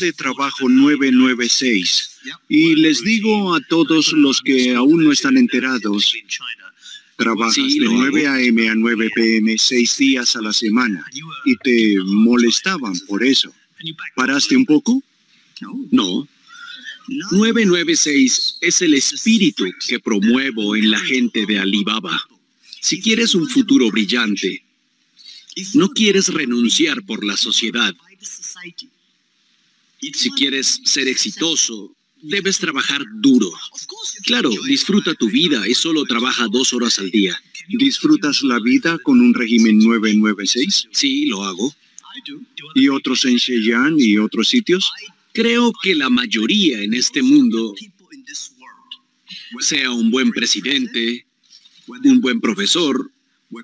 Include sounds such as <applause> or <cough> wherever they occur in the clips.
de trabajo 996. Y les digo a todos los que aún no están enterados, trabajas de 9 a.m. a 9 p.m. seis días a la semana y te molestaban por eso. ¿Paraste un poco? No. 996 es el espíritu que promuevo en la gente de Alibaba. Si quieres un futuro brillante, no quieres renunciar por la sociedad. Si quieres ser exitoso, debes trabajar duro. Claro, disfruta tu vida y solo trabaja dos horas al día. ¿Disfrutas la vida con un régimen 996? Sí, lo hago. ¿Y otros en Xi'an y otros sitios? Creo que la mayoría en este mundo, sea un buen presidente, un buen profesor,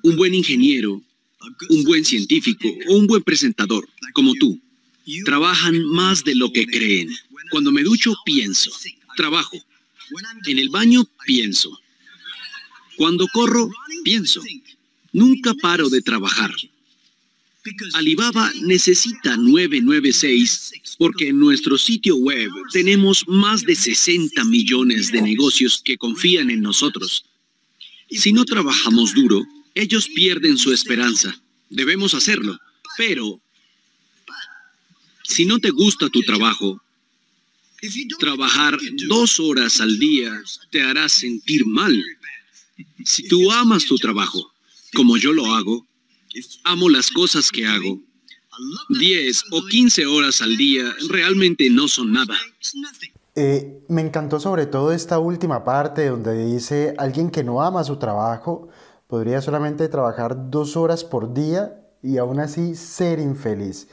un buen ingeniero, un buen científico o un buen presentador, como tú, trabajan más de lo que creen. Cuando me ducho, pienso. Trabajo. En el baño, pienso. Cuando corro, pienso. Nunca paro de trabajar. Alibaba necesita 996 porque en nuestro sitio web tenemos más de 60 millones de negocios que confían en nosotros. Si no trabajamos duro, ellos pierden su esperanza. Debemos hacerlo, pero si no te gusta tu trabajo, trabajar dos horas al día te hará sentir mal. Si tú amas tu trabajo, como yo lo hago, amo las cosas que hago, 10 o 15 horas al día realmente no son nada. Eh, me encantó sobre todo esta última parte donde dice alguien que no ama su trabajo podría solamente trabajar dos horas por día y aún así ser infeliz.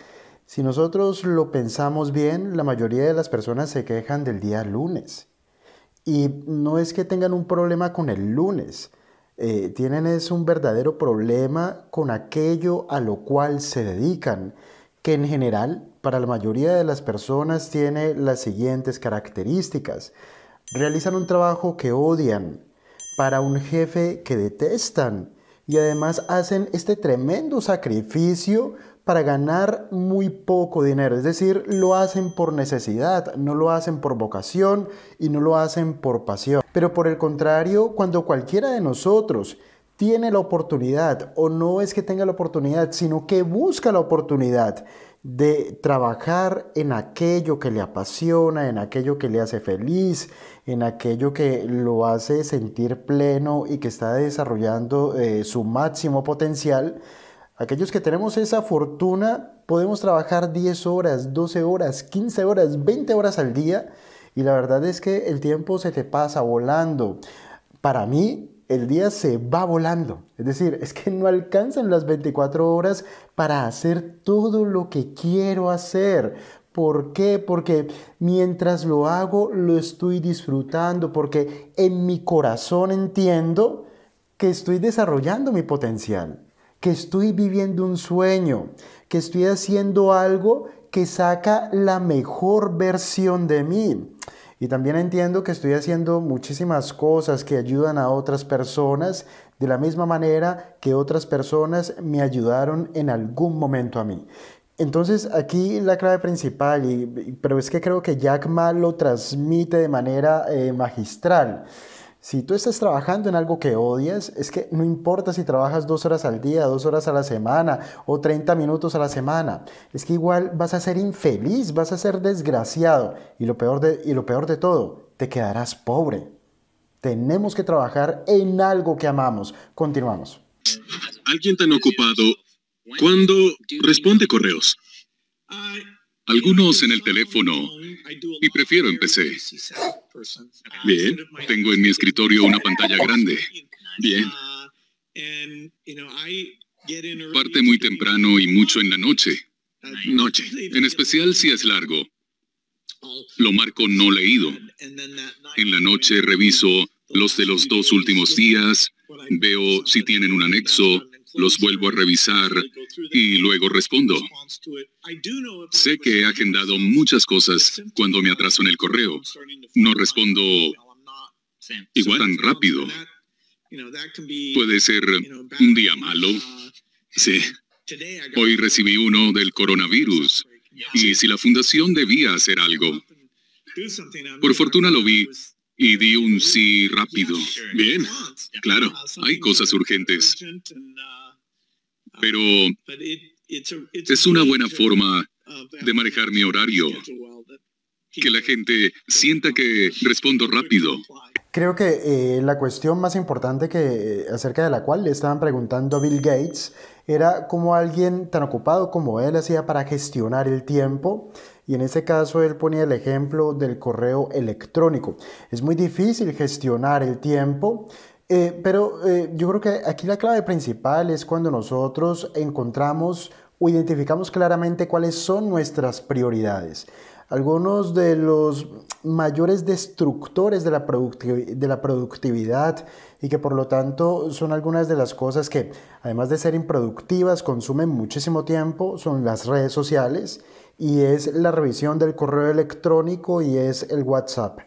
Si nosotros lo pensamos bien, la mayoría de las personas se quejan del día lunes. Y no es que tengan un problema con el lunes, eh, tienen es un verdadero problema con aquello a lo cual se dedican, que en general para la mayoría de las personas tiene las siguientes características. Realizan un trabajo que odian, para un jefe que detestan y además hacen este tremendo sacrificio para ganar muy poco dinero, es decir, lo hacen por necesidad, no lo hacen por vocación y no lo hacen por pasión. Pero por el contrario, cuando cualquiera de nosotros tiene la oportunidad, o no es que tenga la oportunidad, sino que busca la oportunidad de trabajar en aquello que le apasiona, en aquello que le hace feliz, en aquello que lo hace sentir pleno y que está desarrollando eh, su máximo potencial, Aquellos que tenemos esa fortuna podemos trabajar 10 horas, 12 horas, 15 horas, 20 horas al día y la verdad es que el tiempo se te pasa volando. Para mí, el día se va volando. Es decir, es que no alcanzan las 24 horas para hacer todo lo que quiero hacer. ¿Por qué? Porque mientras lo hago lo estoy disfrutando, porque en mi corazón entiendo que estoy desarrollando mi potencial que estoy viviendo un sueño, que estoy haciendo algo que saca la mejor versión de mí. Y también entiendo que estoy haciendo muchísimas cosas que ayudan a otras personas de la misma manera que otras personas me ayudaron en algún momento a mí. Entonces aquí la clave principal, pero es que creo que Jack Ma lo transmite de manera eh, magistral, si tú estás trabajando en algo que odias, es que no importa si trabajas dos horas al día, dos horas a la semana o 30 minutos a la semana, es que igual vas a ser infeliz, vas a ser desgraciado y lo peor de, y lo peor de todo, te quedarás pobre. Tenemos que trabajar en algo que amamos. Continuamos. Alguien tan ocupado, cuando responde correos? algunos en el teléfono y prefiero en Bien, tengo en mi escritorio una pantalla grande. Bien. Parte muy temprano y mucho en la noche. Noche, en especial si es largo. Lo marco no leído. En la noche reviso los de los dos últimos días, veo si tienen un anexo, los vuelvo a revisar y luego respondo. Sé que he agendado muchas cosas cuando me atraso en el correo. No respondo igual tan rápido. Puede ser un día malo. Sí. Hoy recibí uno del coronavirus y si la fundación debía hacer algo. Por fortuna lo vi y di un sí rápido. Bien, claro, hay cosas urgentes pero es una buena forma uh, de manejar mi horario, que la gente sienta que respondo rápido. Creo que eh, la cuestión más importante que, eh, acerca de la cual le estaban preguntando a Bill Gates era cómo alguien tan ocupado como él hacía para gestionar el tiempo y en ese caso él ponía el ejemplo del correo electrónico. Es muy difícil gestionar el tiempo eh, pero eh, yo creo que aquí la clave principal es cuando nosotros encontramos o identificamos claramente cuáles son nuestras prioridades. Algunos de los mayores destructores de la, productividad y que por lo tanto son algunas de las cosas que, además de ser improductivas, consumen muchísimo tiempo, son las redes sociales y es la revisión del correo electrónico y es el WhatsApp.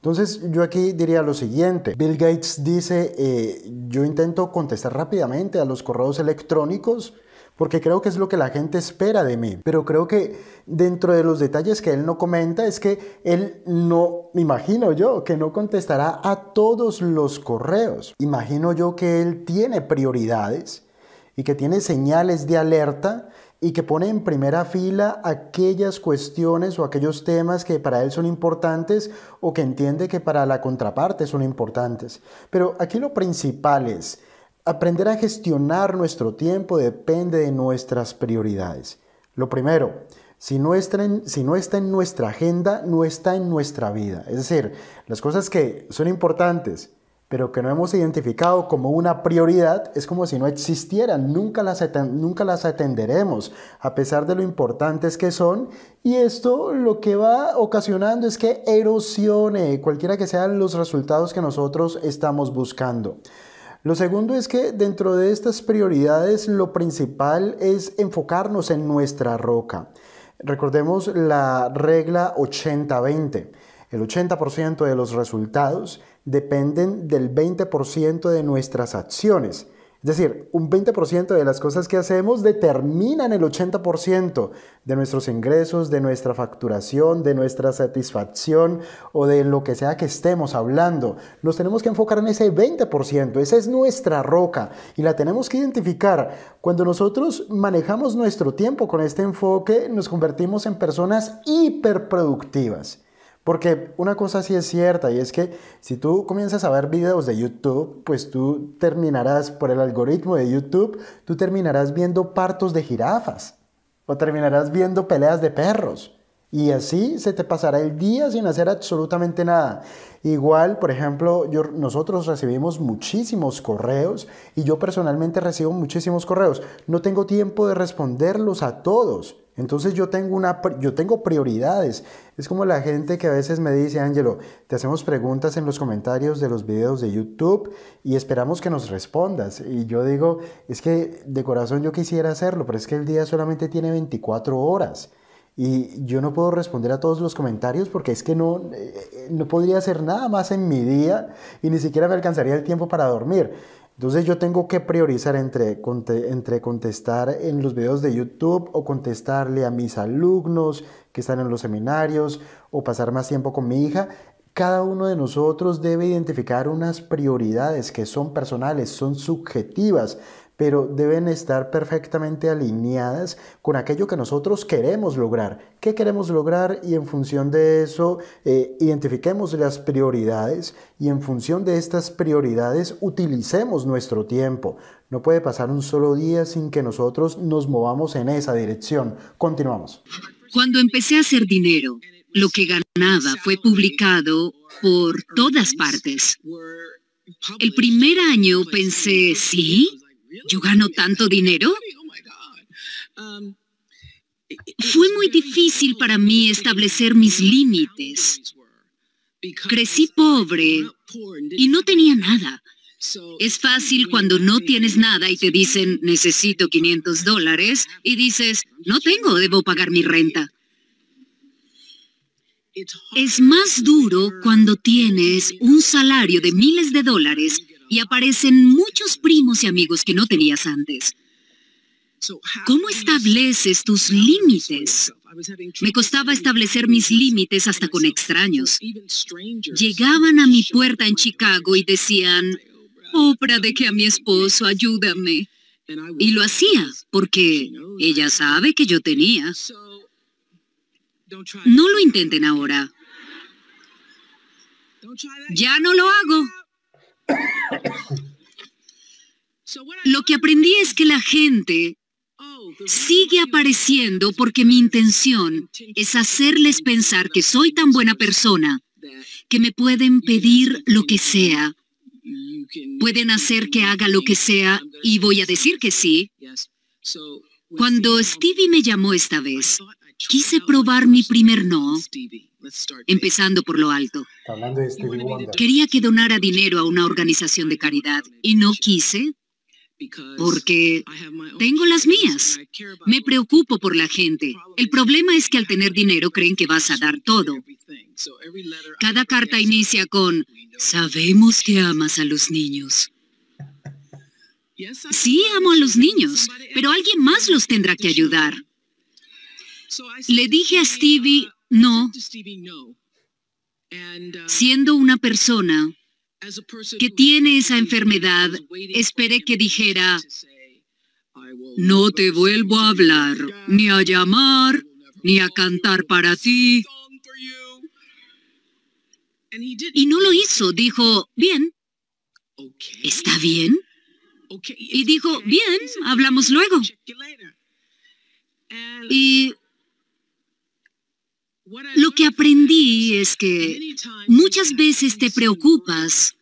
Entonces yo aquí diría lo siguiente, Bill Gates dice, eh, yo intento contestar rápidamente a los correos electrónicos porque creo que es lo que la gente espera de mí, pero creo que dentro de los detalles que él no comenta es que él no, imagino yo, que no contestará a todos los correos. Imagino yo que él tiene prioridades y que tiene señales de alerta y que pone en primera fila aquellas cuestiones o aquellos temas que para él son importantes o que entiende que para la contraparte son importantes. Pero aquí lo principal es, aprender a gestionar nuestro tiempo depende de nuestras prioridades. Lo primero, si no, está en, si no está en nuestra agenda, no está en nuestra vida. Es decir, las cosas que son importantes, pero que no hemos identificado como una prioridad, es como si no existieran, nunca las, nunca las atenderemos, a pesar de lo importantes que son, y esto lo que va ocasionando es que erosione cualquiera que sean los resultados que nosotros estamos buscando. Lo segundo es que dentro de estas prioridades lo principal es enfocarnos en nuestra roca. Recordemos la regla 80-20. El 80% de los resultados dependen del 20% de nuestras acciones. Es decir, un 20% de las cosas que hacemos determinan el 80% de nuestros ingresos, de nuestra facturación, de nuestra satisfacción o de lo que sea que estemos hablando. Nos tenemos que enfocar en ese 20%, esa es nuestra roca y la tenemos que identificar. Cuando nosotros manejamos nuestro tiempo con este enfoque, nos convertimos en personas hiperproductivas. Porque una cosa sí es cierta y es que si tú comienzas a ver videos de YouTube, pues tú terminarás, por el algoritmo de YouTube, tú terminarás viendo partos de jirafas o terminarás viendo peleas de perros. Y así se te pasará el día sin hacer absolutamente nada. Igual, por ejemplo, yo, nosotros recibimos muchísimos correos y yo personalmente recibo muchísimos correos. No tengo tiempo de responderlos a todos. Entonces yo tengo, yo tengo prioridades. Es como la gente que a veces me dice, Ángelo, te hacemos preguntas en los comentarios de los videos de YouTube y esperamos que nos respondas. Y yo digo, es que de corazón yo quisiera hacerlo, pero es que el día solamente tiene 24 horas. Y yo no puedo responder a todos los comentarios porque es que no, eh, eh, no podría hacer nada más en mi día y ni siquiera me alcanzaría el tiempo para dormir. Entonces yo tengo que priorizar entre, entre contestar en los videos de YouTube o contestarle a mis alumnos que están en los seminarios o pasar más tiempo con mi hija. Cada uno de nosotros debe identificar unas prioridades que son personales, son subjetivas, pero deben estar perfectamente alineadas con aquello que nosotros queremos lograr. ¿Qué queremos lograr? Y en función de eso, eh, identifiquemos las prioridades y en función de estas prioridades utilicemos nuestro tiempo. No puede pasar un solo día sin que nosotros nos movamos en esa dirección. Continuamos. Cuando empecé a hacer dinero, lo que ganaba fue publicado por todas partes. El primer año pensé, sí, ¿Yo gano tanto dinero? Fue muy difícil para mí establecer mis límites. Crecí pobre y no tenía nada. Es fácil cuando no tienes nada y te dicen, necesito 500 dólares, y dices, no tengo, debo pagar mi renta. Es más duro cuando tienes un salario de miles de dólares y aparecen muchos primos y amigos que no tenías antes. ¿Cómo estableces tus límites? Me costaba establecer mis límites hasta con extraños. Llegaban a mi puerta en Chicago y decían, oh, oh, obra, de que a mi esposo, ayúdame. Y lo hacía porque ella sabe que yo tenía. No lo intenten ahora. Ya no lo hago. Lo que aprendí es que la gente sigue apareciendo porque mi intención es hacerles pensar que soy tan buena persona que me pueden pedir lo que sea. Pueden hacer que haga lo que sea y voy a decir que sí. Cuando Stevie me llamó esta vez, Quise probar mi primer no, empezando por lo alto. Quería que donara dinero a una organización de caridad y no quise porque tengo las mías. Me preocupo por la gente. El problema es que al tener dinero creen que vas a dar todo. Cada carta inicia con, sabemos que amas a los niños. <laughs> Sí, amo a los niños, pero alguien más los tendrá que ayudar. Le dije a Stevie no, siendo una persona que tiene esa enfermedad, esperé que dijera, no te vuelvo a hablar, ni a llamar, ni a cantar para ti. Y no lo hizo, dijo, bien, ¿está bien? Y dijo, bien, hablamos luego. Y lo que aprendí es que muchas veces te preocupas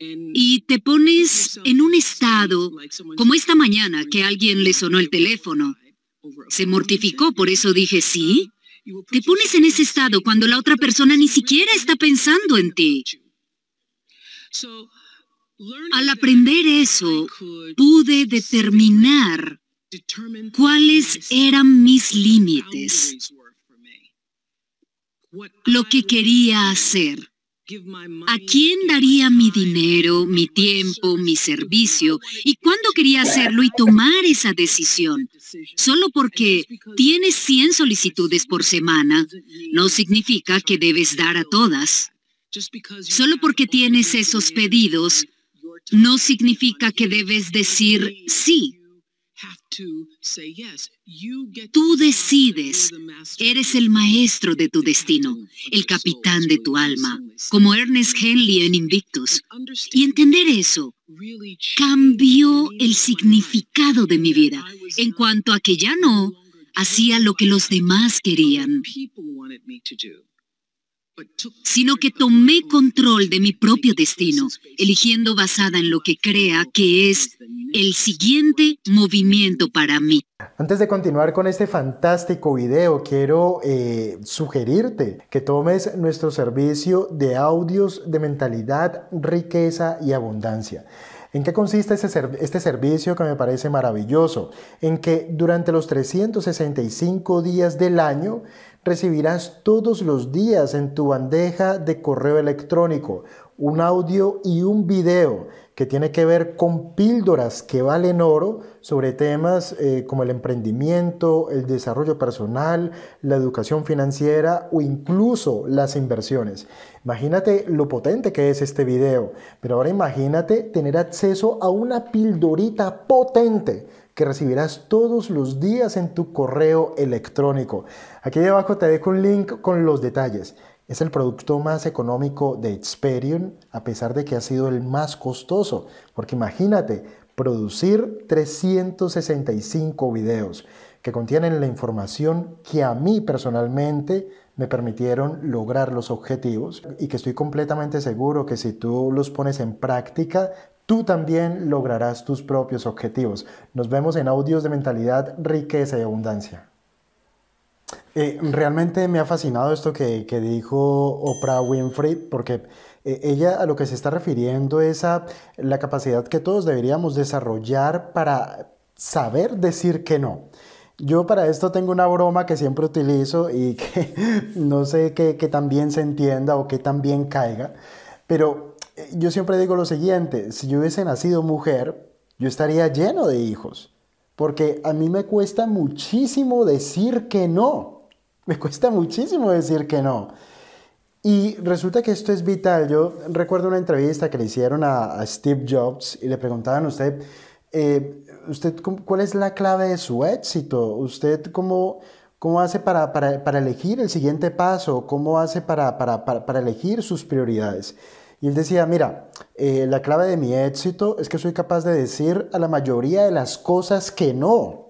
y te pones en un estado como esta mañana que alguien le sonó el teléfono. Se mortificó, por eso dije sí. Te pones en ese estado cuando la otra persona ni siquiera está pensando en ti. Al aprender eso, pude determinar cuáles eran mis límites lo que quería hacer. ¿A quién daría mi dinero, mi tiempo, mi servicio y cuándo quería hacerlo y tomar esa decisión? Solo porque tienes 100 solicitudes por semana no significa que debes dar a todas. Solo porque tienes esos pedidos no significa que debes decir sí. Tú decides, eres el maestro de tu destino, el capitán de tu alma, como Ernest Henley en Invictus. Y entender eso cambió el significado de mi vida en cuanto a que ya no hacía lo que los demás querían sino que tomé control de mi propio destino, eligiendo basada en lo que crea que es el siguiente movimiento para mí. Antes de continuar con este fantástico video, quiero eh, sugerirte que tomes nuestro servicio de audios de mentalidad, riqueza y abundancia. ¿En qué consiste este, este, servicio que me parece maravilloso? En que durante los 365 días del año recibirás todos los días en tu bandeja de correo electrónico un audio y un video que tiene que ver con píldoras que valen oro sobre temas eh, como el emprendimiento, el desarrollo personal, la educación financiera o incluso las inversiones. Imagínate lo potente que es este video, pero ahora imagínate tener acceso a una pildorita potente que recibirás todos los días en tu correo electrónico. Aquí debajo te dejo un link con los detalles. Es el producto más económico de Experian, a pesar de que ha sido el más costoso, porque imagínate, producir 365 videos que contienen la información que a mí personalmente me permitieron lograr los objetivos y que estoy completamente seguro que si tú los pones en práctica, tú también lograrás tus propios objetivos. Nos vemos en audios de mentalidad, riqueza y abundancia. Eh, realmente me ha fascinado esto que, que dijo Oprah Winfrey porque eh, ella a lo que se está refiriendo es a la capacidad que todos deberíamos desarrollar para saber decir que no. Yo para esto tengo una broma que siempre utilizo y <laughs> que no sé que, que tan bien se entienda o que tan bien caiga, pero eh, yo siempre digo lo siguiente, si yo hubiese nacido mujer, yo estaría lleno de hijos, porque a mí me cuesta muchísimo decir que no, <laughs> me cuesta muchísimo decir que no. Y resulta que esto es vital. Yo recuerdo una entrevista que le hicieron a, Steve Jobs y le preguntaban a usted, eh, ¿usted cuál es la clave de su éxito? ¿Usted cómo, cómo hace para, para, elegir el siguiente paso? ¿Cómo hace para, para elegir sus prioridades? Y él decía, mira, eh, la clave de mi éxito es que soy capaz de decir a la mayoría de las cosas que no.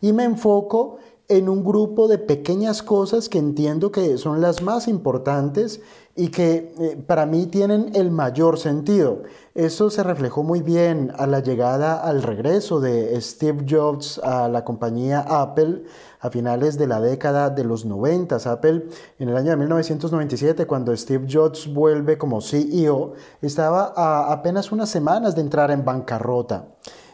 Y me enfoco en un grupo de pequeñas cosas que entiendo que son las más importantes y que eh, para mí tienen el mayor sentido. Eso se reflejó muy bien a la llegada, al regreso de Steve Jobs a la compañía Apple a finales de la década de los 90. Apple en el año de 1997, cuando Steve Jobs vuelve como CEO, estaba a apenas unas semanas de entrar en bancarrota.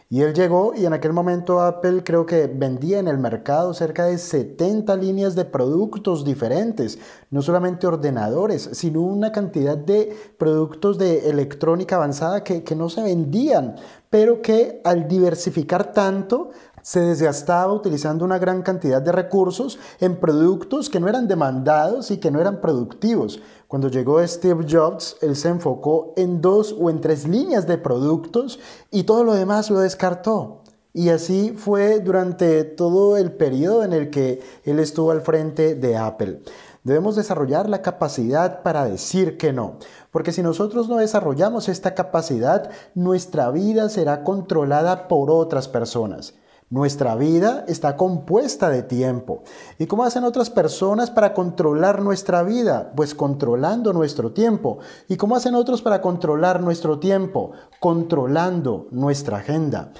Y él llegó y en aquel momento Apple creo que vendía en el mercado cerca de 70 líneas de productos diferentes, no solamente ordenadores, sino una cantidad de productos de electrónica avanzada que, que no se vendían, pero que al diversificar tanto se desgastaba utilizando una gran cantidad de recursos en productos que no eran demandados y que no eran productivos. Cuando llegó Steve Jobs, él se enfocó en dos o en tres líneas de productos y todo lo demás lo descartó. Y así fue durante todo el periodo en el que él estuvo al frente de Apple. Debemos desarrollar la capacidad para decir que no, porque si nosotros no desarrollamos esta capacidad, nuestra vida será controlada por otras personas. Nuestra vida está compuesta de tiempo. ¿Y cómo hacen otras personas para controlar nuestra vida? Pues controlando nuestro tiempo. ¿Y cómo hacen otros para controlar nuestro tiempo? Controlando nuestra agenda.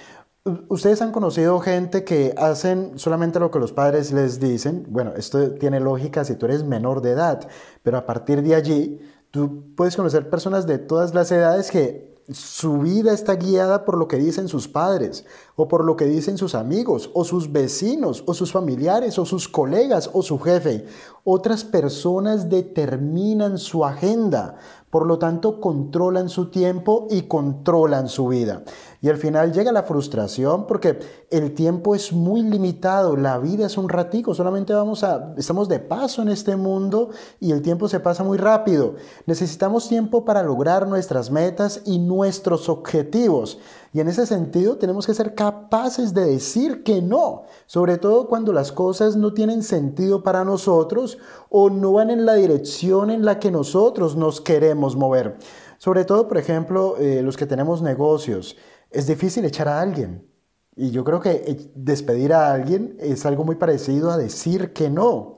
Ustedes han conocido gente que hacen solamente lo que los padres les dicen. Bueno, esto tiene lógica si tú eres menor de edad, pero a partir de allí, tú puedes conocer personas de todas las edades que su vida está guiada por lo que dicen sus padres o por lo que dicen sus amigos o sus vecinos o sus familiares o sus colegas o su jefe. Otras personas determinan su agenda, por lo tanto controlan su tiempo y controlan su vida. Y al final llega la frustración porque el tiempo es muy limitado, la vida es un ratico, solamente vamos a, estamos de paso en este mundo y el tiempo se pasa muy rápido. Necesitamos tiempo para lograr nuestras metas y nuestros objetivos. Y en ese sentido tenemos que ser capaces de decir que no, sobre todo cuando las cosas no tienen sentido para nosotros o no van en la dirección en la que nosotros nos queremos mover. Sobre todo, por ejemplo, eh, los que tenemos negocios es difícil echar a alguien. Y yo creo que eh, despedir a alguien es algo muy parecido a decir que no.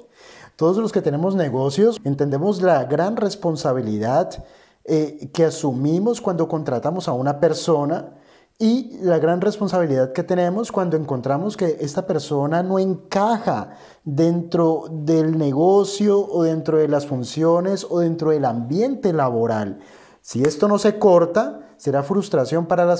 Todos los que tenemos negocios entendemos la gran responsabilidad eh, que asumimos cuando contratamos a una persona y la gran responsabilidad que tenemos cuando encontramos que esta persona no encaja dentro del negocio o dentro de las funciones o dentro del ambiente laboral. Si esto no se corta, será frustración para,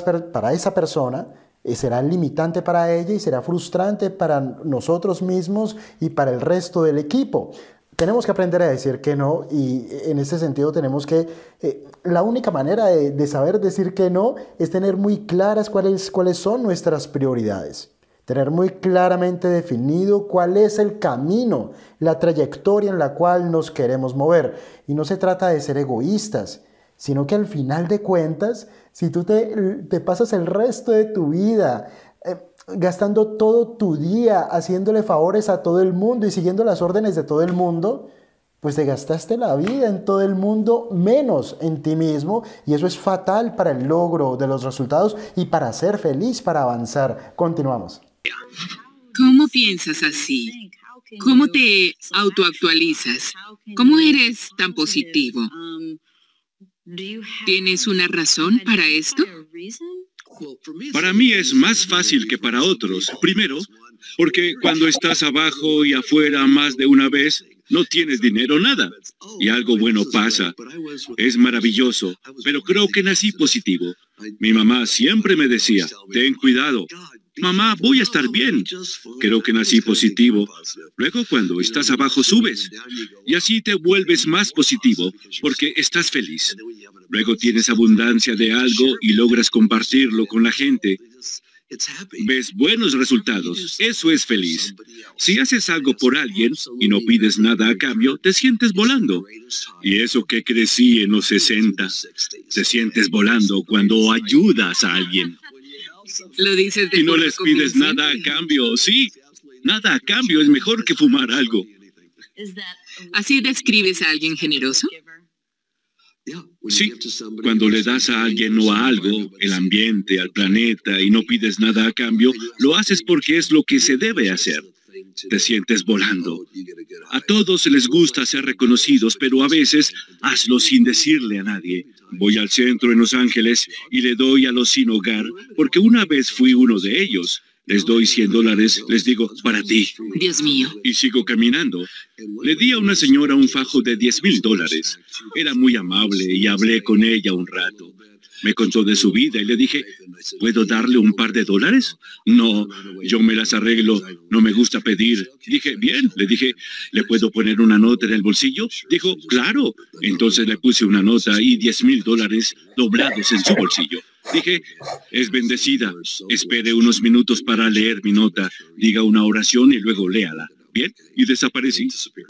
esa persona, eh, será limitante para ella y será frustrante para nosotros mismos y para el resto del equipo. Tenemos que aprender a decir que no y eh, en ese sentido tenemos que... Eh, la única manera de, saber decir que no es tener muy claras cuáles son nuestras prioridades tener muy claramente definido cuál es el camino, la trayectoria en la cual nos queremos mover. Y no se trata de ser egoístas, sino que al final de cuentas, si tú te, pasas el resto de tu vida eh, gastando todo tu día haciéndole favores a todo el mundo y siguiendo las órdenes de todo el mundo, pues te gastaste la vida en todo el mundo menos en ti mismo y eso es fatal para el logro de los resultados y para ser feliz, para avanzar. Continuamos. ¿Cómo piensas así? ¿Cómo te autoactualizas? ¿Cómo eres tan positivo? ¿Tienes una razón para esto? Para mí es más fácil que para otros. Primero, porque cuando estás abajo y afuera más de una vez, no tienes dinero, nada. Y oh, algo bueno pasa. Es maravilloso. Pero creo que nací positivo. Mi mamá siempre me decía, ten cuidado, Mamá, voy a estar bien. Creo que nací positivo. Luego cuando estás abajo subes. Y así te vuelves más positivo porque estás feliz. Luego tienes abundancia de algo y logras compartirlo con la gente. Ves buenos resultados. Eso es feliz. Si haces algo por alguien y no pides nada a cambio, te sientes volando. Y eso que crecí en los 60, te sientes volando cuando ayudas a alguien. Lo dices y no les pides nada a cambio. Sí, nada a cambio. Es mejor que fumar algo. ¿Así describes a alguien generoso? Sí, cuando le das a alguien o a algo, el ambiente, al planeta, y no pides nada a cambio, lo haces porque es lo que se debe hacer te sientes volando. A todos les gusta ser reconocidos, pero a veces hazlo sin decirle a nadie. Voy al centro en Los Ángeles y le doy a los sin hogar, porque una vez fui uno de ellos. Les doy 100 dólares, les digo, para ti. Dios mío. Y sigo caminando. Le di a una señora un fajo de 10 mil dólares. Era muy amable y hablé con ella un rato. Me contó de su vida y le dije, ¿puedo darle un par de dólares? No, yo me las arreglo, no me gusta pedir. Dije, bien, le dije, ¿le puedo poner una nota en el bolsillo? Dijo, claro. Entonces le puse una nota y 10 mil dólares doblados en su bolsillo. Dije, es bendecida, espere unos minutos para leer mi nota, diga una oración y luego léala. Bien, y desaparecí.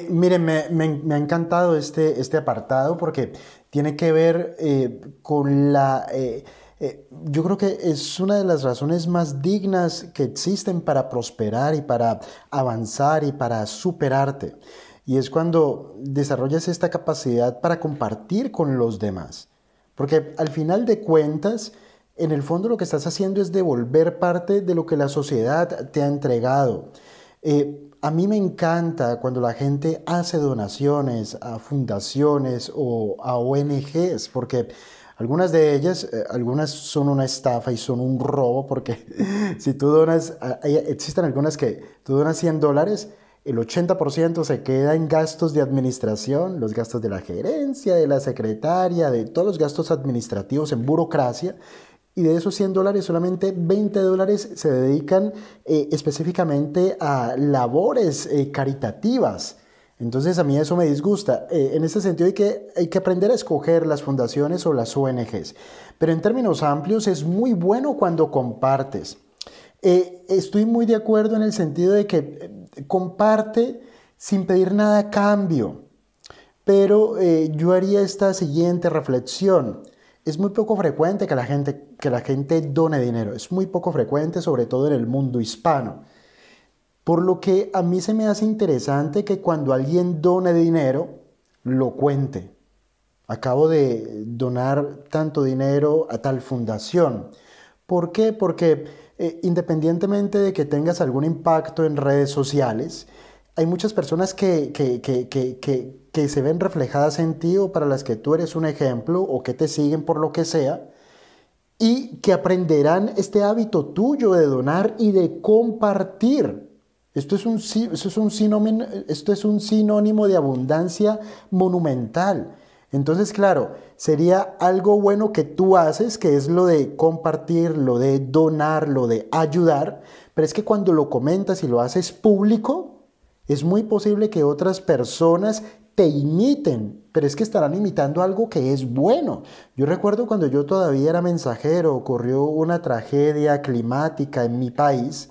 Miren, me, me ha encantado este, este apartado porque tiene que ver eh, con la... Eh, eh, yo creo que es una de las razones más dignas que existen para prosperar y para avanzar y para superarte. Y es cuando desarrollas esta capacidad para compartir con los demás. Porque al final de cuentas, en el fondo lo que estás haciendo es devolver parte de lo que la sociedad te ha entregado. Eh, a mí me encanta cuando la gente hace donaciones a fundaciones o a ONGs, porque algunas de ellas, eh, algunas son una estafa y son un robo, porque <laughs> si tú donas, existen algunas que tú donas 100 dólares, el 80% se queda en gastos de administración, los gastos de la gerencia, de la secretaria, de todos los gastos administrativos en burocracia, y de esos 100 dólares, solamente 20 dólares se dedican eh, específicamente a labores eh, caritativas. Entonces a mí eso me disgusta. Eh, en ese sentido hay que, hay que aprender a escoger las fundaciones o las ONGs. Pero en términos amplios es muy bueno cuando compartes. estoy muy de acuerdo en el sentido de que comparte sin pedir nada a cambio. Pero yo haría esta siguiente reflexión. Es muy poco frecuente que la gente, que la gente done dinero, es muy poco frecuente, sobre todo en el mundo hispano. Por lo que a mí se me hace interesante que cuando alguien done dinero, lo cuente. Acabo de donar tanto dinero a tal fundación. ¿Por qué? Porque eh, independientemente de que tengas algún impacto en redes sociales, hay muchas personas que, que, que, que, se ven reflejadas en ti o para las que tú eres un ejemplo o que te siguen por lo que sea y que aprenderán este hábito tuyo de donar y de compartir. Esto es un, es un, sinónimo, esto es un sinónimo de abundancia monumental. Entonces, claro, sería algo bueno que tú haces, que es lo de compartir, lo de donar, lo de ayudar, pero es que cuando lo comentas y lo haces público, es muy posible que otras personas te imiten, pero es que estarán imitando algo que es bueno. Yo recuerdo cuando yo todavía era mensajero, ocurrió una tragedia climática en mi país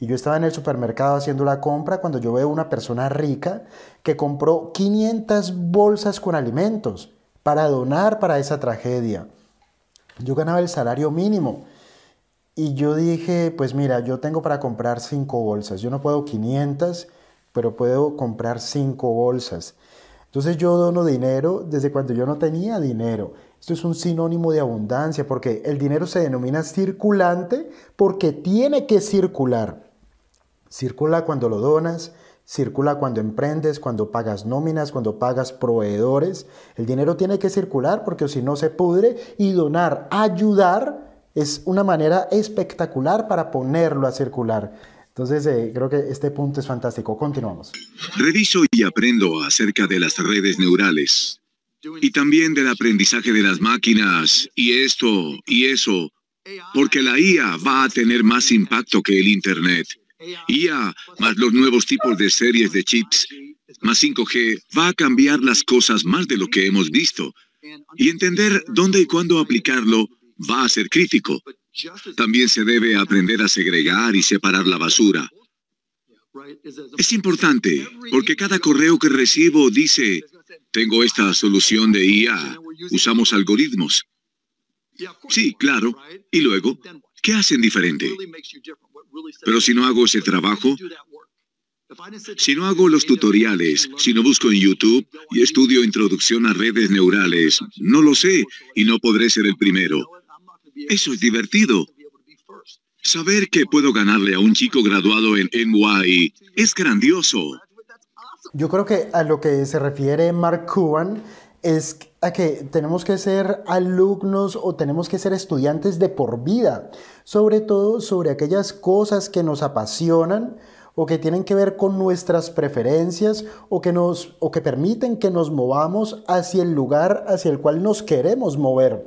y yo estaba en el supermercado haciendo la compra cuando yo veo una persona rica que compró 500 bolsas con alimentos para donar para esa tragedia. Yo ganaba el salario mínimo y yo dije, pues mira, yo tengo para comprar 5 bolsas, yo no puedo 500 pero puedo comprar cinco bolsas. Entonces yo dono dinero desde cuando yo no tenía dinero. Esto es un sinónimo de abundancia porque el dinero se denomina circulante porque tiene que circular. Circula cuando lo donas, circula cuando emprendes, cuando pagas nóminas, cuando pagas proveedores. El dinero tiene que circular porque si no se pudre y donar, ayudar, es una manera espectacular para ponerlo a circular. Entonces, eh, creo que este punto es fantástico. Continuamos. Reviso y aprendo acerca de las redes neurales y también del aprendizaje de las máquinas y esto y eso, porque la IA va a tener más impacto que el Internet. IA más los nuevos tipos de series de chips más 5G va a cambiar las cosas más de lo que hemos visto y entender dónde y cuándo aplicarlo va a ser crítico. También se debe aprender a segregar y separar la basura. Es importante porque cada correo que recibo dice, tengo esta solución de IA, usamos algoritmos. Sí, claro. Y luego, ¿qué hacen diferente? Pero si no hago ese trabajo, si no hago los tutoriales, si no busco en YouTube y estudio introducción a redes neurales, no lo sé y no podré ser el primero. Eso es divertido. Saber que puedo ganarle a un chico graduado en NY es grandioso. Yo creo que a lo que se refiere Mark Cuban es a que tenemos que ser alumnos o tenemos que ser estudiantes de por vida, sobre todo sobre aquellas cosas que nos apasionan o que tienen que ver con nuestras preferencias o que nos o que permiten que nos movamos hacia el lugar hacia el cual nos queremos mover.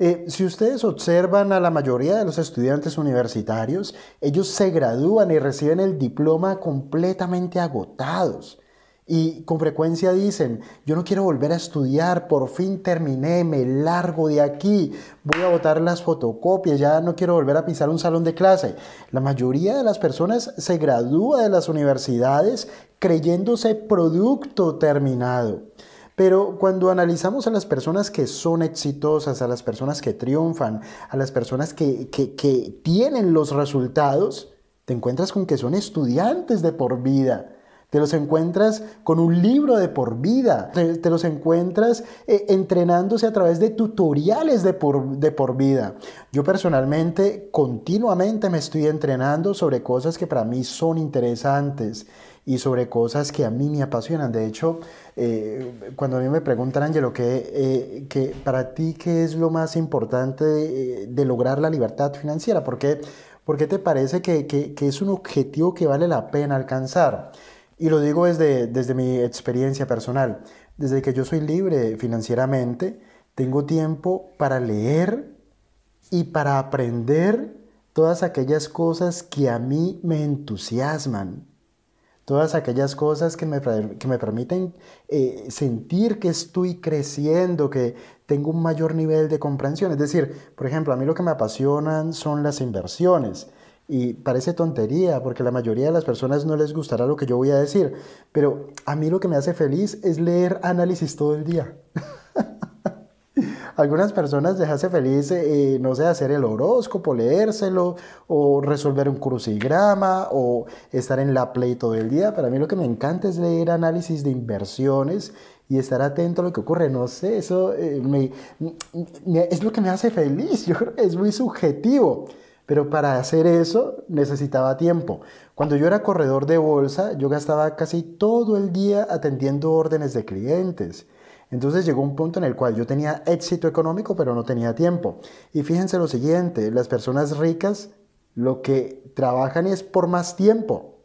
Eh, si ustedes observan a la mayoría de los estudiantes universitarios, ellos se gradúan y reciben el diploma completamente agotados. Y con frecuencia dicen, yo no quiero volver a estudiar, por fin terminé, me largo de aquí, voy a botar las fotocopias, ya no quiero volver a pisar un salón de clase. La mayoría de las personas se gradúa de las universidades creyéndose producto terminado. Pero cuando analizamos a las personas que son exitosas, a las personas que triunfan, a las personas que, tienen los resultados, te encuentras con que son estudiantes de por vida te los encuentras con un libro de por vida. Te, los encuentras eh, entrenándose a través de tutoriales de por, de por vida. Yo personalmente continuamente me estoy entrenando sobre cosas que para mí son interesantes y sobre cosas que a mí me apasionan. De hecho, eh, cuando a mí me preguntan, Angelo, ¿qué, eh, para ti qué es lo más importante eh, de, lograr la libertad financiera? ¿Por qué, te parece que, que, que es un objetivo que vale la pena alcanzar? Y lo digo desde, mi experiencia personal. Desde que yo soy libre financieramente, tengo tiempo para leer y para aprender todas aquellas cosas que a mí me entusiasman. Todas aquellas cosas que me, permiten eh, sentir que estoy creciendo, que tengo un mayor nivel de comprensión. Es decir, por ejemplo, a mí lo que me apasionan son las inversiones. Y parece tontería, porque la mayoría de las personas no les gustará lo que yo voy a decir, pero a mí lo que me hace feliz es leer análisis todo el día. <laughs> algunas personas les hace feliz, eh, eh, no sé, hacer el horóscopo, leérselo, o resolver un crucigrama, o estar en la play todo el día. Para mí lo que me encanta es leer análisis de inversiones y estar atento a lo que ocurre. No sé, eso eh, mm, mm, es lo que me hace feliz. <laughs> Yo creo que es muy subjetivo. Pero para hacer eso necesitaba tiempo. Cuando yo era corredor de bolsa, yo gastaba casi todo el día atendiendo órdenes de clientes. Entonces llegó un punto en el cual yo tenía éxito económico, pero no tenía tiempo. Y fíjense lo siguiente, las personas ricas lo que trabajan es por más tiempo.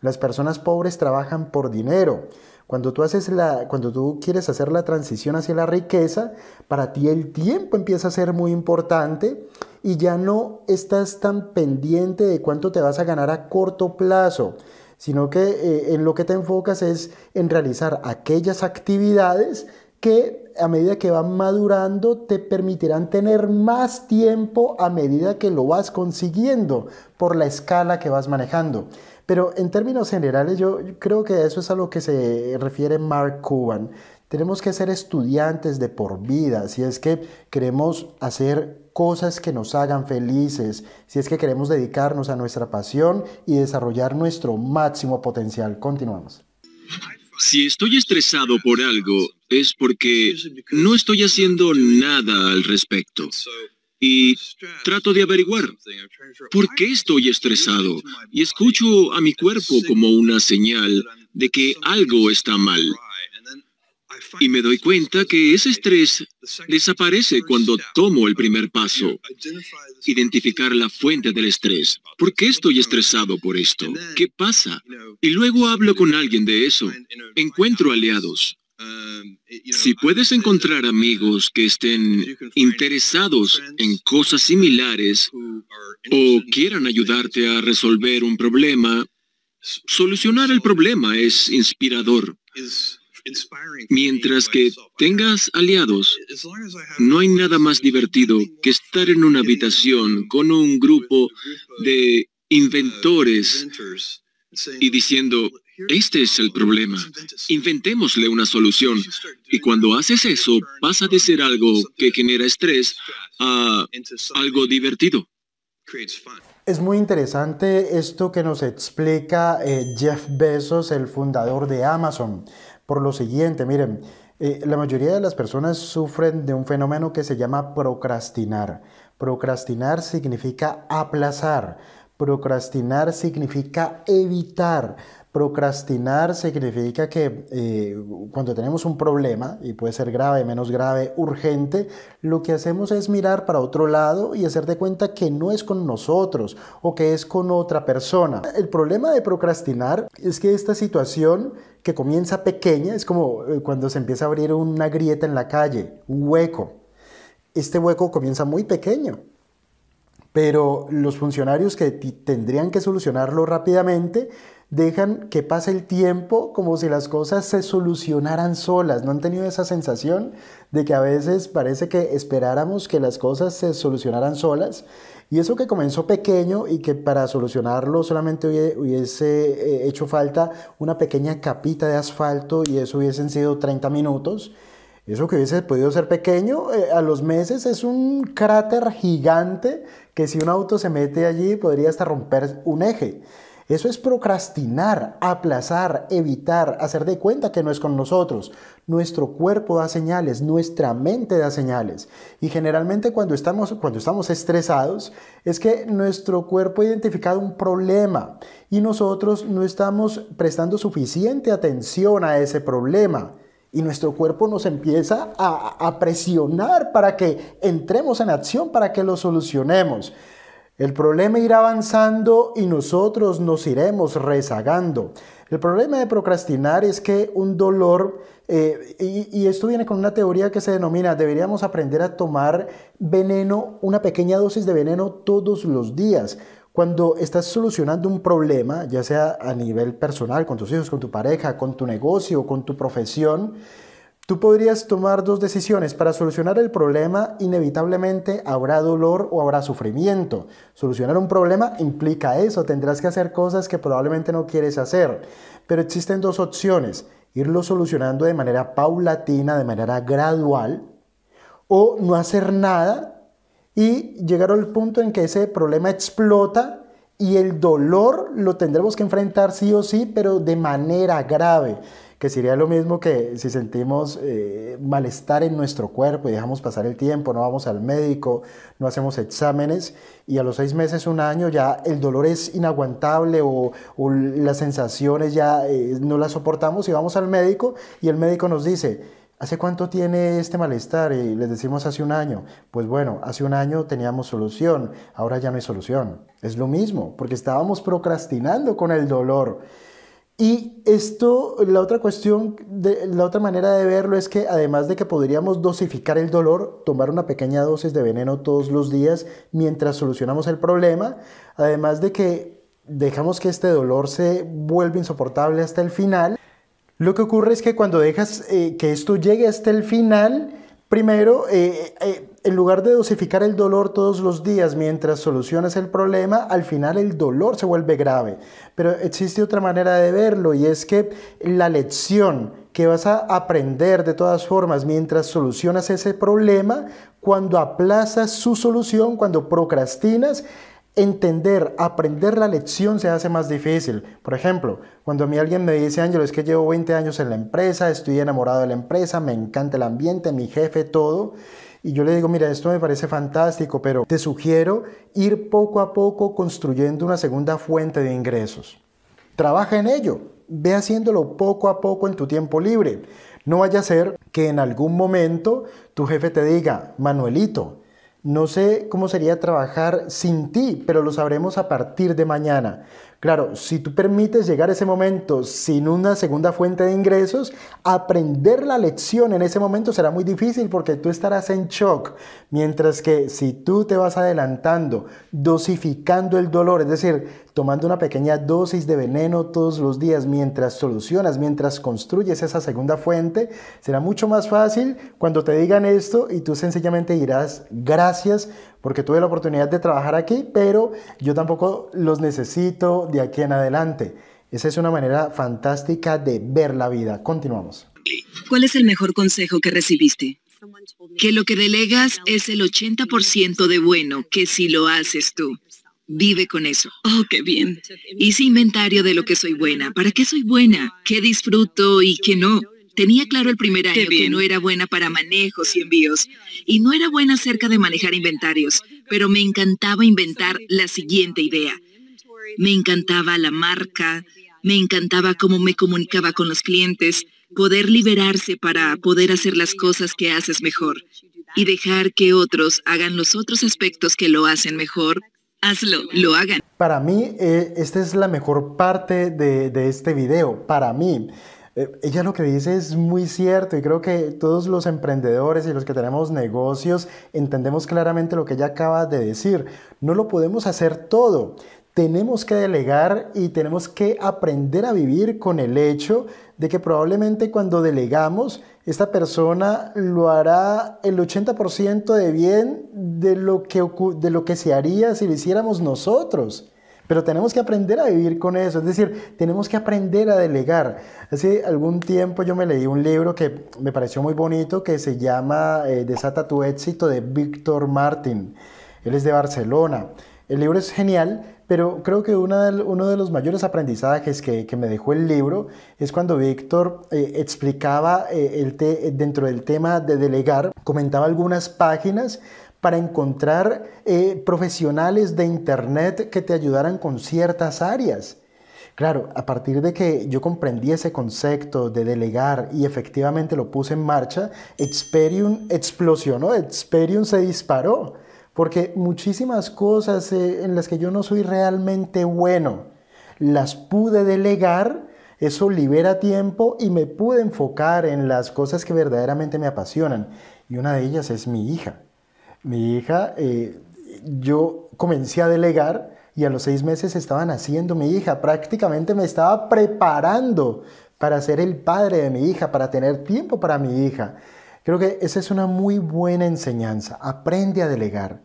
Las personas pobres trabajan por dinero. Cuando tú, haces la, cuando tú quieres hacer la transición hacia la riqueza, para ti el tiempo empieza a ser muy importante y ya no estás tan pendiente de cuánto te vas a ganar a corto plazo, sino que eh, en lo que te enfocas es en realizar aquellas actividades que a medida que van madurando te permitirán tener más tiempo a medida que lo vas consiguiendo por la escala que vas manejando. Pero en términos generales yo creo que eso es a lo que se refiere Mark Cuban. Tenemos que ser estudiantes de por vida, si es que queremos hacer cosas que nos hagan felices, si es que queremos dedicarnos a nuestra pasión y desarrollar nuestro máximo potencial. Continuamos. Si estoy estresado por algo, es porque no estoy haciendo nada al respecto. Y trato de averiguar por qué estoy estresado y escucho a mi cuerpo como una señal de que algo está mal y me doy cuenta que ese estrés desaparece cuando tomo el primer paso. Identificar la fuente del estrés. ¿Por qué estoy estresado por esto? ¿Qué pasa? Y luego hablo con alguien de eso. Encuentro aliados. Si puedes encontrar amigos que estén interesados en cosas similares o quieran ayudarte a resolver un problema, solucionar el problema es inspirador. Mientras que tengas aliados, no hay nada más divertido que estar en una habitación con un grupo de inventores y diciendo, este es el problema, inventémosle una solución. Y cuando haces eso, pasa de ser algo que genera estrés a algo divertido. Es muy interesante esto que nos explica eh, Jeff Bezos, el fundador de Amazon por lo siguiente, miren, eh, la mayoría de las personas sufren de un fenómeno que se llama procrastinar. Procrastinar significa aplazar, procrastinar significa evitar Procrastinar significa que eh, cuando tenemos un problema, y puede ser grave, menos grave, urgente, lo que hacemos es mirar para otro lado y hacer de cuenta que no es con nosotros o que es con otra persona. El problema de procrastinar es que esta situación que comienza pequeña es como eh, cuando se empieza a abrir una grieta en la calle, un hueco. Este hueco comienza muy pequeño, pero los funcionarios que tendrían que solucionarlo rápidamente dejan que pase el tiempo como si las cosas se solucionaran solas. ¿No han tenido esa sensación de que a veces parece que esperáramos que las cosas se solucionaran solas? Y eso que comenzó pequeño y que para solucionarlo solamente hubiese eh, hecho falta una pequeña capita de asfalto y eso hubiesen sido 30 minutos. Eso que hubiese podido ser pequeño, eh, a los meses es un cráter gigante que si un auto se mete allí podría hasta romper un eje. Eso es procrastinar, aplazar, evitar, hacer de cuenta que no es con nosotros. Nuestro cuerpo da señales, nuestra mente da señales. Y generalmente cuando estamos, cuando estamos estresados es que nuestro cuerpo ha identificado un problema y nosotros no estamos prestando suficiente atención a ese problema. Y nuestro cuerpo nos empieza a presionar para que entremos en acción, para que lo solucionemos. El problema irá avanzando y nosotros nos iremos rezagando. El problema de procrastinar es que un dolor, eh, y, y, esto viene con una teoría que se denomina, deberíamos aprender a tomar veneno, una pequeña dosis de veneno todos los días. Cuando estás solucionando un problema, ya sea a nivel personal, con tus hijos, con tu pareja, con tu negocio, con tu profesión, Tú podrías tomar dos decisiones. Para solucionar el problema, inevitablemente habrá dolor o habrá sufrimiento. Solucionar un problema implica eso. Tendrás que hacer cosas que probablemente no quieres hacer. Pero existen dos opciones. Irlo solucionando de manera paulatina, de manera gradual, o no hacer nada y llegar al punto en que ese problema explota y el dolor lo tendremos que enfrentar sí o sí, pero de manera grave que sería lo mismo que si sentimos eh, malestar en nuestro cuerpo y dejamos pasar el tiempo, no vamos al médico, no hacemos exámenes y a los seis meses, un año ya el dolor es inaguantable o, las sensaciones ya eh, no las soportamos y vamos al médico y el médico nos dice, ¿Hace cuánto tiene este malestar? Y les decimos hace un año. Pues bueno, hace un año teníamos solución, ahora ya no hay solución. Es lo mismo, porque estábamos procrastinando con el dolor. Y esto, la otra cuestión, la otra manera de verlo es que además de que podríamos dosificar el dolor, tomar una pequeña dosis de veneno todos los días mientras solucionamos el problema, además de que dejamos que este dolor se vuelva insoportable hasta el final, lo que ocurre es que cuando dejas eh, que esto llegue hasta el final, primero eh, eh, en lugar de dosificar el dolor todos los días mientras solucionas el problema, al final el dolor se vuelve grave. Pero existe otra manera de verlo y es que la lección que vas a aprender de todas formas mientras solucionas ese problema, cuando aplazas su solución, cuando procrastinas, entender, aprender la lección se hace más difícil. Por ejemplo, cuando a mí alguien me dice, Ángelo, es que llevo 20 años en la empresa, estoy enamorado de la empresa, me encanta el ambiente, mi jefe, todo y yo le digo, mira, esto me parece fantástico, pero te sugiero ir poco a poco construyendo una segunda fuente de ingresos. Trabaja en ello, ve haciéndolo poco a poco en tu tiempo libre. No vaya a ser que en algún momento tu jefe te diga, Manuelito, no sé cómo sería trabajar sin ti, pero lo sabremos a partir de mañana. Claro, si tú permites llegar a ese momento sin una segunda fuente de ingresos, aprender la lección en ese momento será muy difícil porque tú estarás en shock. Mientras que si tú te vas adelantando, dosificando el dolor, es decir, tomando una pequeña dosis de veneno todos los días mientras solucionas, mientras construyes esa segunda fuente, será mucho más fácil cuando te digan esto y tú sencillamente dirás gracias porque tuve la oportunidad de trabajar aquí, pero yo tampoco los necesito de aquí en adelante. Esa es una manera fantástica de ver la vida. Continuamos. ¿Cuál es el mejor consejo que recibiste? Que lo que delegas es el 80% de bueno, que si lo haces tú. Vive con eso. Oh, qué bien. Hice inventario de lo que soy buena. ¿Para qué soy buena? ¿Qué disfruto y qué no? Tenía claro el primer año que no era buena para manejos y envíos y no era buena acerca de manejar inventarios, pero me encantaba inventar la siguiente idea. Me encantaba la marca, me encantaba cómo me comunicaba con los clientes, poder liberarse para poder hacer las cosas que haces mejor y dejar que otros hagan los otros aspectos que lo hacen mejor. Hazlo, lo hagan. Para mí, eh, esta es la mejor parte de este video. Para mí, eh, ella lo que dice es muy cierto y creo que todos los emprendedores y los que tenemos negocios entendemos claramente lo que ella acaba de decir. No lo podemos hacer todo. Tenemos que delegar y tenemos que aprender a vivir con el hecho de que probablemente cuando delegamos, esta persona lo hará el 80% de bien de lo, que, de lo que se haría si lo hiciéramos nosotros. Pero tenemos que aprender a vivir con eso, es decir, tenemos que aprender a delegar. Hace algún tiempo yo me leí un libro que me pareció muy bonito que se llama eh, Desata tu éxito de Víctor Martín, Él es de Barcelona. El libro es genial, pero creo que uno de los mayores aprendizajes que, me dejó el libro es cuando Víctor eh, explicaba eh, el dentro del tema de delegar, comentaba algunas páginas para encontrar eh, profesionales de Internet que te ayudaran con ciertas áreas. Claro, a partir de que yo comprendí ese concepto de delegar y efectivamente lo puse en marcha, Experium explosionó, Experium se disparó, porque muchísimas cosas eh, en las que yo no soy realmente bueno, las pude delegar, eso libera tiempo y me pude enfocar en las cosas que verdaderamente me apasionan. Y una de ellas es mi hija. Mi hija, eh, yo comencé a delegar y a los seis meses estaba naciendo mi hija. Prácticamente me estaba preparando para ser el padre de mi hija, para tener tiempo para mi hija. Creo que esa es una muy buena enseñanza. Aprende a delegar.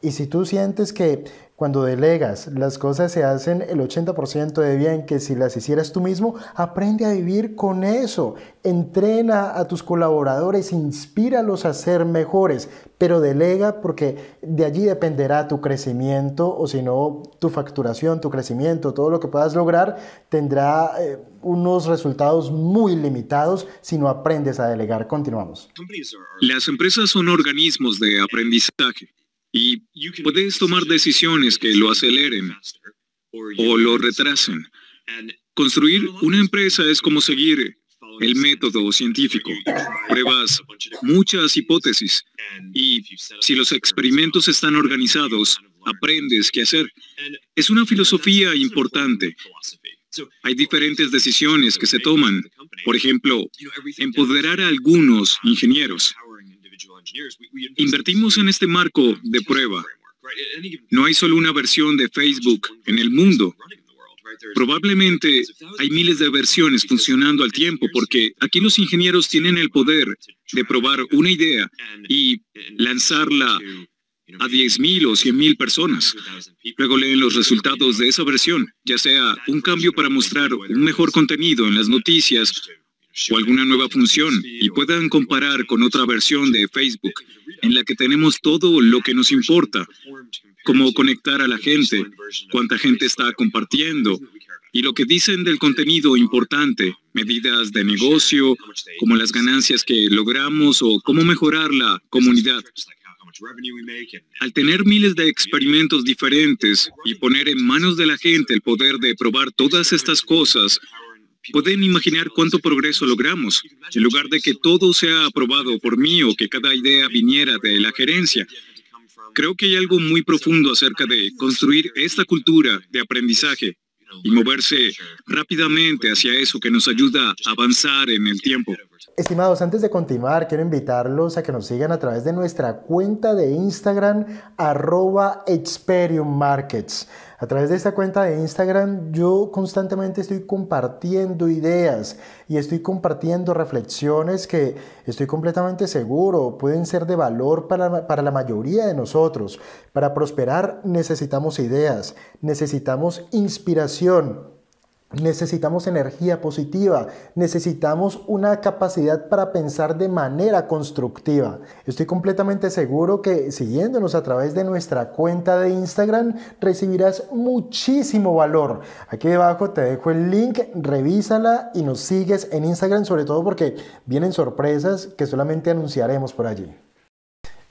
Y si tú sientes que cuando delegas las cosas se hacen el 80% de bien que si las hicieras tú mismo, aprende a vivir con eso. Entrena a tus colaboradores, inspíralos a ser mejores, pero delega porque de allí dependerá tu crecimiento o si no, tu facturación, tu crecimiento, todo lo que puedas lograr tendrá eh, unos resultados muy limitados si no aprendes a delegar. Continuamos. Las empresas son organismos de aprendizaje y puedes tomar decisiones que lo aceleren o lo retrasen. Construir una empresa es como seguir el método científico. Pruebas muchas hipótesis y si los experimentos están organizados, aprendes qué hacer. Es una filosofía importante. Hay diferentes decisiones que se toman. Por ejemplo, empoderar a algunos ingenieros Invertimos en este marco de prueba. No hay solo una versión de Facebook en el mundo. Probablemente hay miles de versiones funcionando al tiempo porque aquí los ingenieros tienen el poder de probar una idea y lanzarla a 10.000 o 100.000 personas. Luego leen los resultados de esa versión, ya sea un cambio para mostrar un mejor contenido en las noticias o alguna nueva función y puedan comparar con otra versión de Facebook en la que tenemos todo lo que nos importa, cómo conectar a la gente, cuánta gente está compartiendo y lo que dicen del contenido importante, medidas de negocio, como las ganancias que logramos o cómo mejorar la comunidad. Al tener miles de experimentos diferentes y poner en manos de la gente el poder de probar todas estas cosas, Pueden imaginar cuánto progreso logramos. En lugar de que todo sea aprobado por mí o que cada idea viniera de la gerencia, creo que hay algo muy profundo acerca de construir esta cultura de aprendizaje y moverse rápidamente hacia eso que nos ayuda a avanzar en el tiempo. Estimados, antes de continuar, quiero invitarlos a que nos sigan a través de nuestra cuenta de Instagram, arroba Experium Markets. A través de esta cuenta de Instagram yo constantemente estoy compartiendo ideas y estoy compartiendo reflexiones que estoy completamente seguro pueden ser de valor para, para la mayoría de nosotros. Para prosperar necesitamos ideas, necesitamos inspiración Necesitamos energía positiva, necesitamos una capacidad para pensar de manera constructiva. Estoy completamente seguro que siguiéndonos a través de nuestra cuenta de Instagram recibirás muchísimo valor. Aquí debajo te dejo el link, revísala y nos sigues en Instagram sobre todo porque vienen sorpresas que solamente anunciaremos por allí.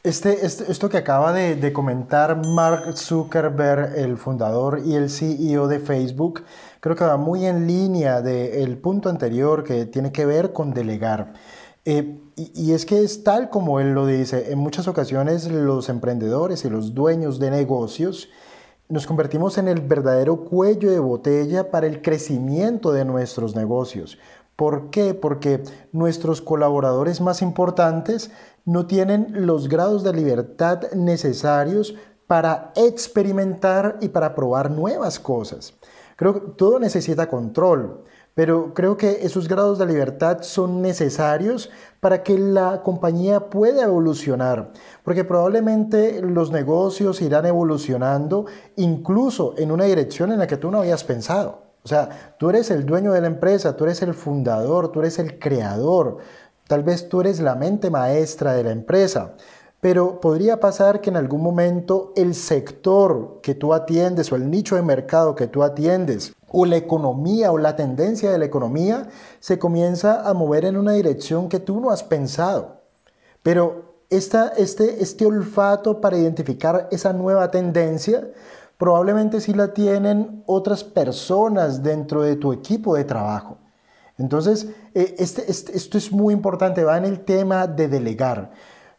Este, este, esto que acaba de, de comentar Mark Zuckerberg, el fundador y el CEO de Facebook, creo que va muy en línea del punto anterior que tiene que ver con delegar. Eh, y, y es que es tal como él lo dice, en muchas ocasiones los emprendedores y los dueños de negocios nos convertimos en el verdadero cuello de botella para el crecimiento de nuestros negocios. ¿Por qué? Porque nuestros colaboradores más importantes no tienen los grados de libertad necesarios para experimentar y para probar nuevas cosas. Creo que todo necesita control, pero creo que esos grados de libertad son necesarios para que la compañía pueda evolucionar, porque probablemente los negocios irán evolucionando incluso en una dirección en la que tú no habías pensado. O sea, tú eres el dueño de la empresa, tú eres el fundador, tú eres el creador, tal vez tú eres la mente maestra de la empresa pero podría pasar que en algún momento el sector que tú atiendes o el nicho de mercado que tú atiendes o la economía o la tendencia de la economía se comienza a mover en una dirección que tú no has pensado. Pero este, este, olfato para identificar esa nueva tendencia probablemente sí la tienen otras personas dentro de tu equipo de trabajo. Entonces, eh, este, este, esto es muy importante, va en el tema de delegar.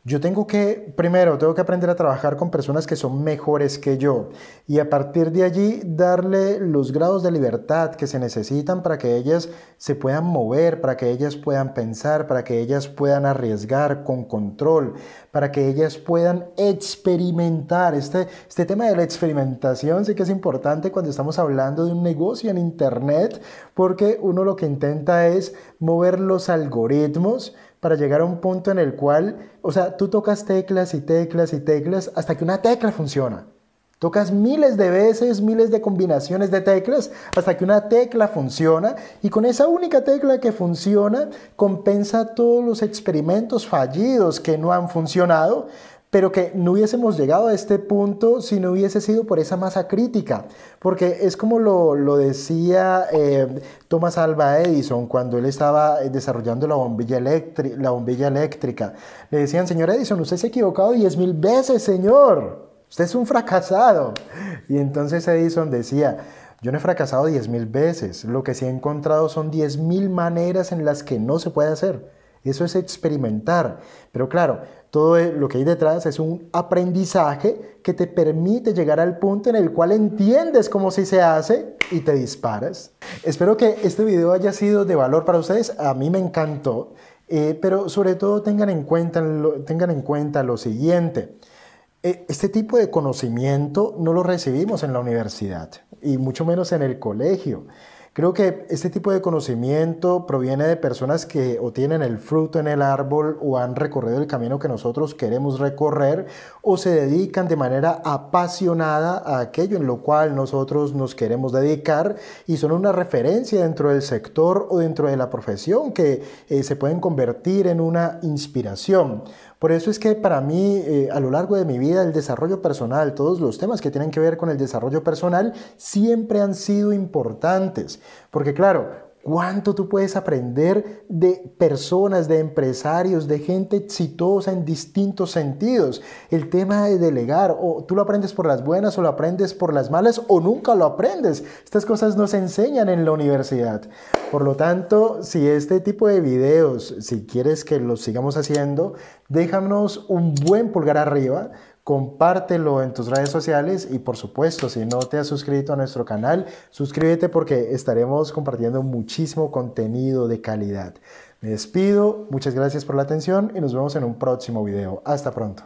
Yo tengo que, primero, tengo que aprender a trabajar con personas que son mejores que yo y a partir de allí darle los grados de libertad que se necesitan para que ellas se puedan mover, para que ellas puedan pensar, para que ellas puedan arriesgar con control, para que ellas puedan experimentar. Este, este tema de la experimentación sí que es importante cuando estamos hablando de un negocio en Internet porque uno lo que intenta es mover los algoritmos para llegar a un punto en el cual, o sea, tú tocas teclas y teclas y teclas hasta que una tecla funciona. Tocas miles de veces, miles de combinaciones de teclas hasta que una tecla funciona y con esa única tecla que funciona compensa todos los experimentos fallidos que no han funcionado pero que no hubiésemos llegado a este punto si no hubiese sido por esa masa crítica, porque es como lo, lo decía eh, Thomas Alva Edison cuando él estaba desarrollando la bombilla, la bombilla eléctrica. Le decían, señor Edison, usted se ha equivocado diez mil veces, señor, usted es un fracasado. Y entonces Edison decía, yo no he fracasado 10.000 mil veces, lo que sí he encontrado son 10.000 maneras en las que no se puede hacer. Eso es experimentar. Pero claro, todo e, lo que hay detrás es un aprendizaje que te permite llegar al punto en el cual entiendes cómo se hace y te disparas. Espero que este video haya sido de valor para ustedes. A mí me encantó. Eh, pero sobre todo tengan en cuenta lo, tengan en cuenta lo siguiente. Eh, este tipo de conocimiento no lo recibimos en la universidad y mucho menos en el colegio. Creo que este tipo de conocimiento proviene de personas que o tienen el fruto en el árbol o han recorrido el camino que nosotros queremos recorrer o se dedican de manera apasionada a aquello en lo cual nosotros nos queremos dedicar y son una referencia dentro del sector o dentro de la profesión que eh, se pueden convertir en una inspiración. Por eso es que para mí, eh, a lo largo de mi vida, el desarrollo personal, todos los temas que tienen que ver con el desarrollo personal, siempre han sido importantes. Porque claro, cuánto tú puedes aprender de personas, de empresarios, de gente exitosa en distintos sentidos. El tema de delegar, o tú lo aprendes por las buenas o lo aprendes por las malas o nunca lo aprendes. Estas cosas no se enseñan en la universidad. Por lo tanto, si este tipo de videos, si quieres que los sigamos haciendo, déjanos un buen pulgar arriba compártelo en tus redes sociales y por supuesto, si no te has suscrito a nuestro canal, suscríbete porque estaremos compartiendo muchísimo contenido de calidad. Me despido, muchas gracias por la atención y nos vemos en un próximo video. Hasta pronto.